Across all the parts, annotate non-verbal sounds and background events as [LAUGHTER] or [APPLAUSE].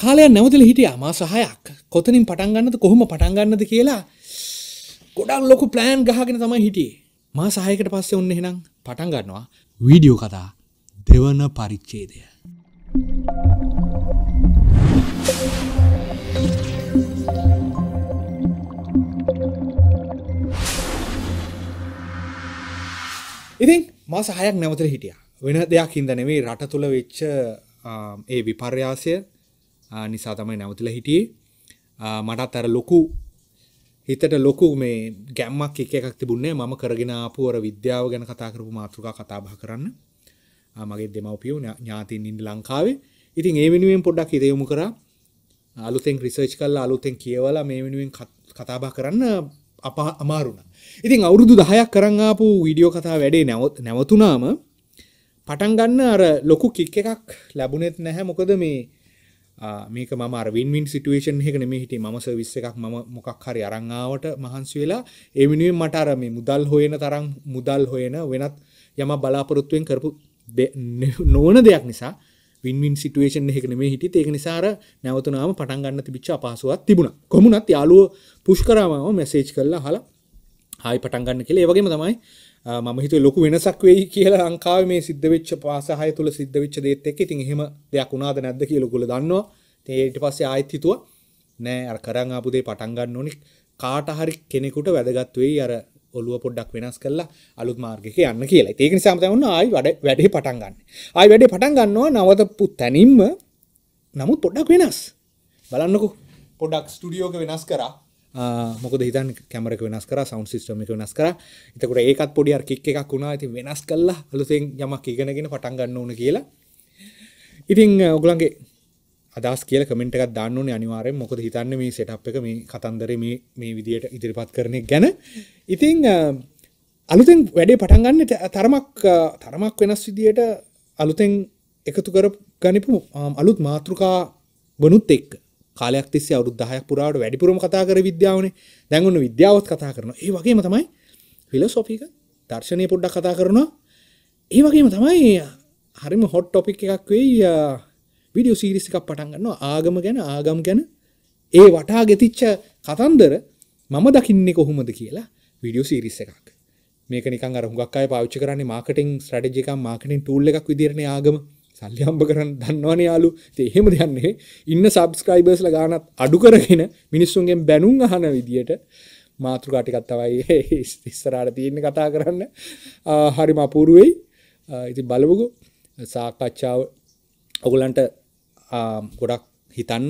කාලයක් නැවතිල හිටිය මාස හයක් කොතනින් පටන් ගන්නද කොහොම පටන් ගන්නද කියලා ගොඩක් ලොකු ප්ලෑන් ගහගෙන තමයි හිටියේ මා සහයකට පස්සේ ඔන්න එහෙනම් පටන් ගන්නවා වීඩියෝ කතා දෙවන පරිච්ඡේදය ඉතින් මා සහයක් නැවතර හිටියා වෙන දෙයක් හින්ද නෙවෙයි රට තුල වෙච්ච ඒ විපර්යාසය නිසා තමයි නැවතිල හිටියේ මටත් අර ලොකු හිතට ලොකු මේ ගැම්මක් එක එකක් තිබුණේ මම කරගෙන ආපු අර විද්‍යාව ගැන කතා කරපු මාතෘකා කතා බහ කරන්න මගේ දෙමව්පියෝ ඥාතින් ඉන්න ලංකාවේ ඉතින් ඒ වෙනුවෙන් පොඩ්ඩක් හිත යොමු කරා අලුතෙන් රිසර්ච් කරලා අලුතෙන් කියවලා මේ වෙනුවෙන් කතා බහ කරන්න අපා අමාරුණා. ඉතින් අවුරුදු 10ක් කරන් ආපු වීඩියෝ කතා වැඩේ නැවතුණාම පටන් ගන්න අර ලොකු කික් එකක් ලැබුණෙත් නැහැ මොකද මේ මේක මම අර win win situation එකක නෙමෙයි හිටියේ මම සර්විස් එකක් මම මොකක් හරි අරන් ආවට මහන්සි වෙලා ඒ වෙනුවෙන් මට අර මේ මුදල් හොයන තරම් මුදල් හොයන වෙනත් යම බලාපොරොත්තුෙන් කරපු නොවන දෙයක් නිසා win win situation එකක නෙමෙයි හිටියේ ඒක නිසා අර නැවතුනාම පටන් ගන්න තිබිච්ච අපහසුතාවක් තිබුණා කොමුණත් යාළුවෝ පුෂ් කරාම මැසේජ් කරලා අහලා හායි පටන් ගන්න කියලා ඒ වගේම තමයි මම හිතුවේ ලොකු වෙනසක් වෙයි කියලා ලංකාවේ මේ සිද්ධ වෙච්ච පාසහය තුල සිද්ධ වෙච්ච දේත් එක්ක ඉතින් එහෙම දෙයක් වුණාද නැද්ද කියලා ඔයගොල්ලෝ දන්නවා. ඉතින් ඊට පස්සේ ආයෙත් හිතුවා නෑ අර කරන් ආපු දේ පටන් ගන්න ඕනි කාට හරි කෙනෙකුට වැදගත් වෙයි අර ඔලුව පොඩ්ඩක් වෙනස් කරලා අලුත් මාර්ගයක යන්න කියලා. ඒක නිසා මම දැන් ආයි වැඩ වැඩේ පටන් ගන්න. ආයි වැඩේ පටන් ගන්නවා නවතපු තැනින්ම නමුත් පොඩ්ඩක් වෙනස්. බලන්නකෝ. පොඩ්ඩක් ස්ටුඩියෝ එක වෙනස් කරා. මොකද හිතන් කැමරක වෙනස් කර සවන් සිිස්ටම එක වෙනස් කර එතකොට ඒකත් පොඩියර් කික් එකක් වුණා ඇති වෙනස් කල්ලා හලුසෙන් යමක් ඉගෙනගෙන පටන් ගන්න ඕන කියලා ඉතිං ඔගලන්ගේ අදස් කියල කමෙන්ට එකක් දන්නුන අනිවාරය මොකද හිතන්න මේ සෙට් එක මේ කතන්දර මේ මේ විදියට ඉදිරිපත් කරන ගැන ඉතිං අලුතෙන් වැඩේ පටන්ගන්න තරමක් තරමක් වෙනස් විදියට අලුතෙන් එකතු කර ගනිපු අලුත් මාතෘකා වනුත් එක්ක කාලයක් තිස්සේ අවුරුදු 10ක් පුරාවට වැඩිපුරම කතා කර විද්‍යාවනේ. දැන් ඔන්න විද්‍යාවත් කතා කරනවා. ඒ වගේම තමයි ෆිලොසොෆි එක දර්ශනය පොඩ්ඩක් කතා කරනවා. ඒ වගේම තමයි හරිම හොට් ටොපික් එකක් වෙයි වීඩියෝ සීරීස් එකක් පටන් ගන්නවා ආගම ගැන ආගම් ගැන ඒ වටා ගෙතිච්ච කතන්දර මම දකින්නේ කොහොමද කියලා වීඩියෝ සීරිස් එකක් මේක නිකන් අර හුඟක් අය පාවිච්චි කරන්නේ මාකටිං ස්ට්‍රැටජි එකක් මාකටිං ටූල් එකක් විදිහට නේ ආගම සල්ලි හම්බ කරන්න දන්නවනේ යාළු. ඉතින් එහෙම දෙයක් නෙවෙයි. ඉන්න subscribersලා ගානත් අඩු කරගෙන මිනිස්සුන්ගෙන් බැනුම් අහන විදියට මාතෘකා ටිකක් තමයි [LAUGHS] ඉස්සරහට තියෙන කතා කරන්න. හරිම අපූර්වයි. ඉතින් බලමුකෝ. සාකච්ඡාව ඔයගලන්ට ගොඩක් හිතන්න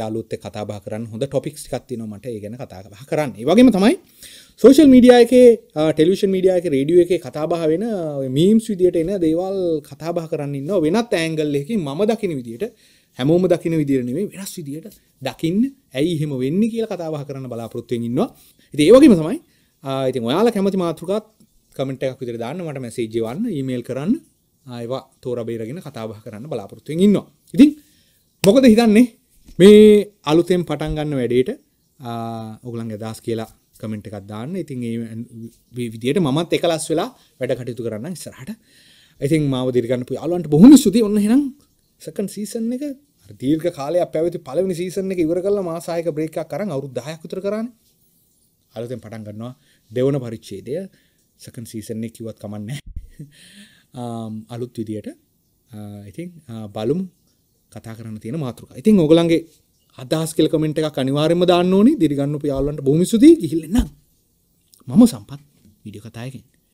යාළුවොත් එක්ක කතා බහ කරන්න හොඳ ටොපික්ස් ටිකක් තියෙනවා මට ඒ ගැන කතා බහ කරන්න. ඒ වගේම තමයි සෝෂල් මීඩිය එක ටෙලිෂන් මීඩිය එක රේඩිය එක කතාබහ වෙන මීම්ස් විදියට එන දේවල් කතාබහ කරන්නන්න වෙනත් ඇංගල්ල එක මම දකින විදියට හැමෝම දකින විදිරනේ වෙනස් විදියට දකින්න ඇයි එහෙම වෙන්න කියල කතාබහ කරන්න බලාපොරොත්තුවෙන් ඉන්නවා ඒවගේම තමයි ඉතින් ඔයාලා කැමති මාතෘකත් කමෙන්ට එකක් විතර දාන්න මට මැසේජ්ජවන්න ඊමේල් කරන්න ආයවා තෝරබේරගෙන කතාබහ කරන්න බලාපොරොත්තුවෙන් ඉන්නවා ඉතින් මොකද හිතන්නේ මේ අලුතෙන් පටන් ගන්න වැඩේට ඔගලන් අදහස් කියලා කමෙන්ට් එකක් දාන්න ඉතින් ඒ විදියට මමත් එකලස් වෙලා වැඩ කටයුතු කරන්න ඉස්සරහට ඉතින් මාව දිරිගන්න පුයි අලුවන්ට බොහොම සුදී ඔන්න එහෙනම් සෙකන්ඩ් සීසන් එක අර දීර්ඝ කාලයක් පැවති පළවෙනි සීසන් එක ඉවර කරලා මාසායක බ්‍රේක් එකක් අරන් අවුරුදු 10ක් විතර කරානේ අලුතෙන් පටන් ගන්නවා දෙවන පරිච්ඡේදය සෙකන්ඩ් සීසන් එක කිව්වත් කමන්නේ අලුත් විදියට ඉතින් බලමු කතා කරන්න තියෙන මාතෘකා. ඉතින් ඕගොල්ලන්ගේ අදහස් කියලා කමෙන්ට් එකක් අනිවාර්යයෙන්ම දාන්න ඕනේ. දිරිගන්නපු යාළුවන්ට බොහොම ස්තුතියි. ගිහිල්ලා එන්න. මම සම්පත් වීඩියෝ කතා එකෙන්.